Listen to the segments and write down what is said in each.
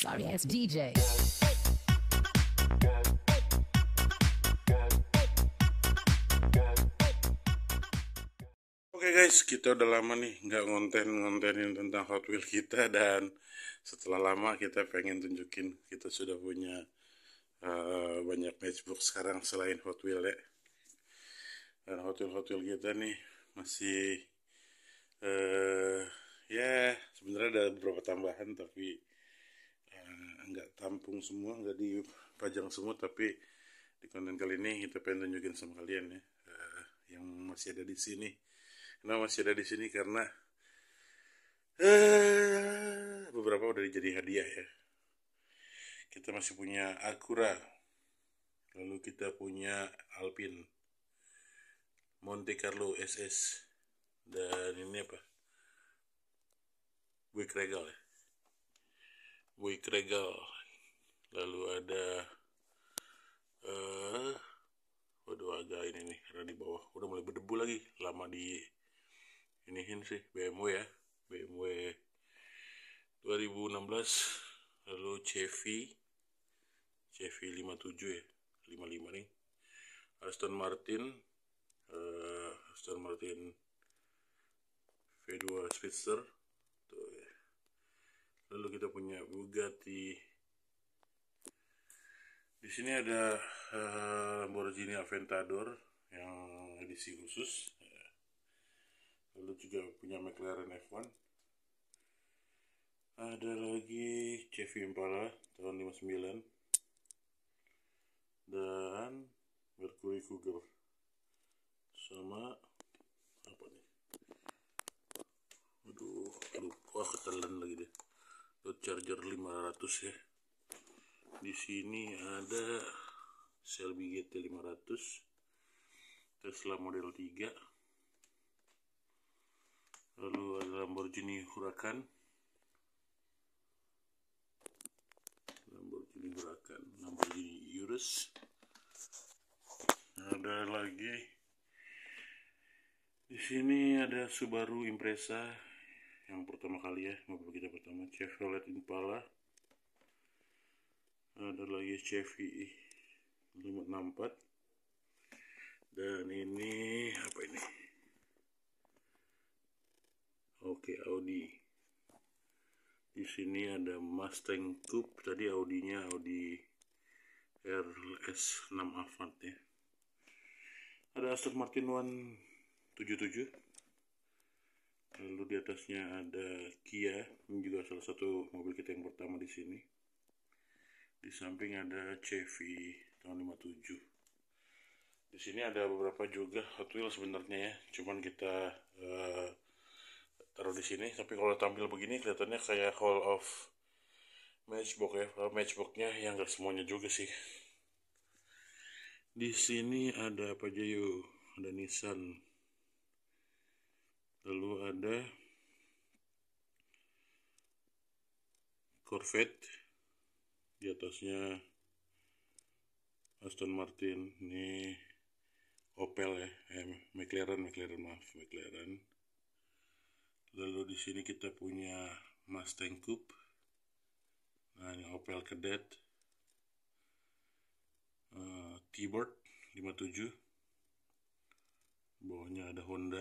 Sorry, it's DJ. Oke okay guys, kita udah lama nih nggak ngonten-ngontenin tentang Hot Wheels kita dan setelah lama kita pengen tunjukin kita sudah punya uh, banyak matchbook sekarang selain Hot Wheels ya. Dan Hot Wheels Hot Wheels kita nih masih uh, ya sebenarnya ada beberapa tambahan tapi Eh, nggak tampung semua nggak dipajang semua tapi di konten kali ini kita pengen tunjukin sama kalian ya uh, yang masih ada di sini kenapa masih ada di sini karena uh, beberapa udah jadi hadiah ya kita masih punya Acura lalu kita punya Alpine Monte Carlo SS dan ini apa Buick Regal ya Buick Regal lalu ada eh uh, waduh agak ini nih karena di bawah udah mulai berdebu lagi lama di ini sih BMW ya BMW 2016 lalu Chevy Chevy 57 ya 55 nih Aston Martin uh, Aston Martin V2 Spitzer lalu kita punya Bugatti di sini ada uh, Lamborghini Aventador yang edisi khusus lalu juga punya McLaren F1 ada lagi Chevy Impala tahun 59 dan Mercury Cougar sama apa nih aduh lupa ketelan lagi deh buat charger 500 ya di sini ada Shelby GT 500 Tesla model 3 lalu ada Lamborghini Huracan Lamborghini Huracan Lamborghini Urus ada lagi di sini ada Subaru Impreza yang pertama kali ya mobil kita pertama Chevrolet Impala ada lagi Chevy 564 dan ini apa ini oke Audi di sini ada Mustang Coupe tadi Audinya Audi RS 6 Avant ya ada Aston Martin 177 lalu di atasnya ada Kia ini juga salah satu mobil kita yang pertama di sini di samping ada Chevy tahun 57 di sini ada beberapa juga Hot Wheels sebenarnya ya cuman kita uh, taruh di sini tapi kalau tampil begini kelihatannya kayak Hall of Matchbox ya Matchboxnya yang gak semuanya juga sih di sini ada apa aja yuk ada Nissan lalu ada Corvette di atasnya Aston Martin ini Opel ya eh, McLaren McLaren maaf McLaren lalu di sini kita punya Mustang Coupe nah ini Opel Cadet uh, T-Bird 57 bawahnya ada Honda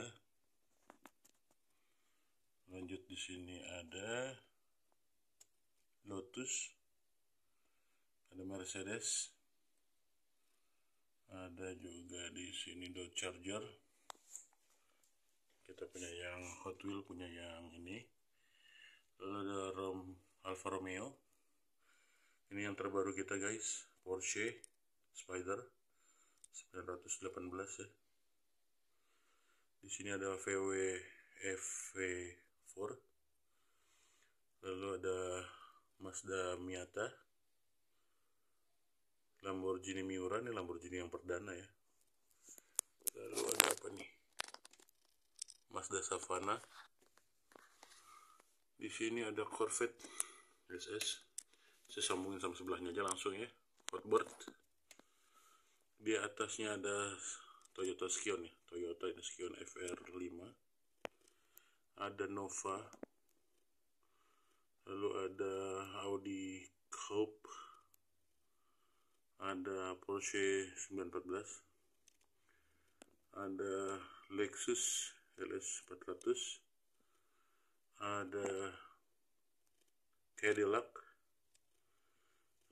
lanjut di sini ada Lotus ada Mercedes ada juga di sini Dodge Charger kita punya yang Hot Wheel punya yang ini lalu ada Rom, Alfa Romeo ini yang terbaru kita guys Porsche Spider 918 ya di sini ada VW FV Ford lalu ada Mazda Miata Lamborghini Miura ini Lamborghini yang perdana ya lalu ada apa nih Mazda Savana di sini ada Corvette SS saya sambungin sama sebelahnya aja langsung ya hotbird di atasnya ada Toyota Skion ya Toyota Skion FR5 ada Nova lalu ada Audi Coupe ada Porsche 914 ada Lexus LS 400 ada Cadillac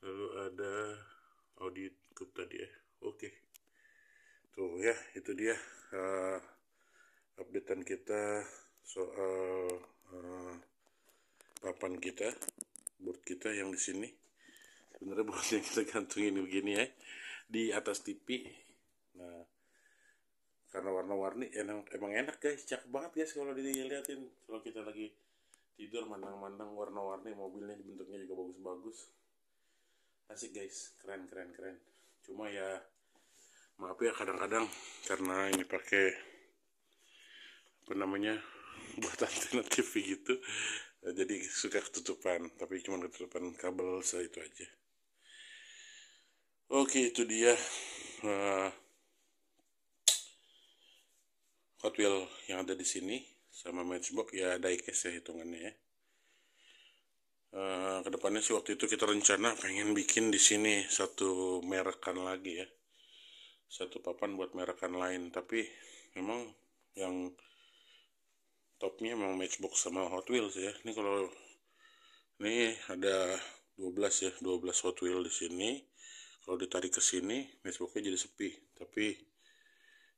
lalu ada Audi Coupe tadi ya oke okay. tuh ya itu dia uh, updatean kita soal uh, papan kita board kita yang di sini sebenarnya board yang kita gantungin begini ya di atas TV nah karena warna-warni enak emang enak guys cakep banget guys kalau dilihatin kalau kita lagi tidur mandang-mandang warna-warni mobilnya bentuknya juga bagus-bagus asik guys keren keren keren cuma ya maaf ya kadang-kadang karena ini pakai apa namanya buat antena TV gitu eh, jadi suka ketutupan tapi cuma ketutupan kabel saya itu aja oke itu dia uh, Hot Wheel yang ada di sini sama Matchbox ya diecast ya hitungannya ya uh, eh, kedepannya sih waktu itu kita rencana pengen bikin di sini satu merekan lagi ya satu papan buat merekan lain tapi memang yang topnya memang matchbox sama Hot Wheels ya ini kalau ini ada 12 ya 12 Hot Wheels di sini kalau ditarik ke sini matchboxnya jadi sepi tapi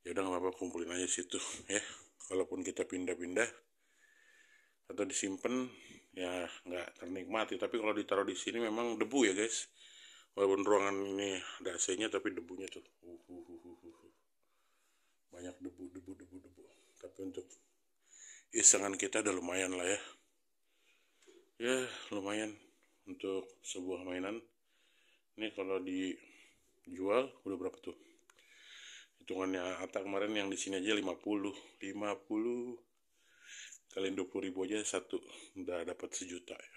ya udah nggak apa-apa kumpulin aja situ ya kalaupun kita pindah-pindah atau disimpan ya nggak ternikmati tapi kalau ditaruh di sini memang debu ya guys walaupun ruangan ini ada AC-nya tapi debunya tuh uh, uh, uh, uh, uh. uh. banyak debu debu debu debu tapi untuk isengan ya, kita udah lumayan lah ya ya lumayan untuk sebuah mainan ini kalau dijual udah berapa tuh hitungannya Atta kemarin yang di sini aja 50 50 kalian 20 ribu aja satu udah dapat sejuta ya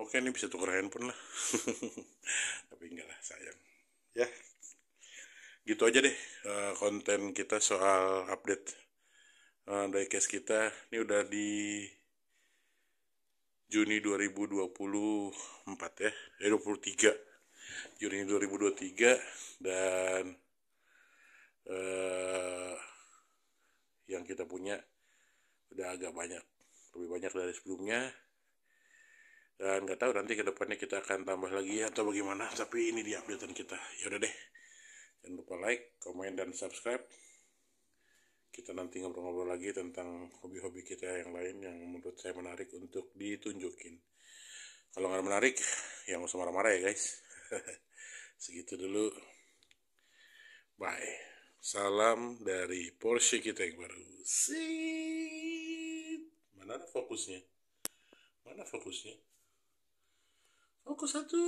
oke ini bisa tukar handphone lah tapi enggak lah sayang ya gitu aja deh eh, konten kita soal update uh, diecast kita ini udah di Juni 2024 ya eh 23 Juni 2023 dan uh, yang kita punya udah agak banyak lebih banyak dari sebelumnya dan nggak tahu nanti kedepannya kita akan tambah lagi atau bagaimana tapi ini di updatean kita ya udah deh jangan lupa like, komen, dan subscribe kita nanti ngobrol-ngobrol lagi tentang hobi-hobi kita yang lain yang menurut saya menarik untuk ditunjukin. Kalau nggak menarik, ya nggak usah marah-marah ya guys. Segitu dulu. Bye. Salam dari Porsche kita yang baru. Sip. Mana ada fokusnya? Mana fokusnya? Fokus satu.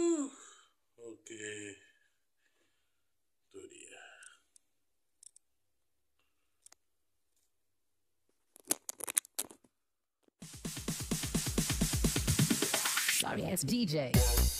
Oke. Itu dia. sorry, DJ.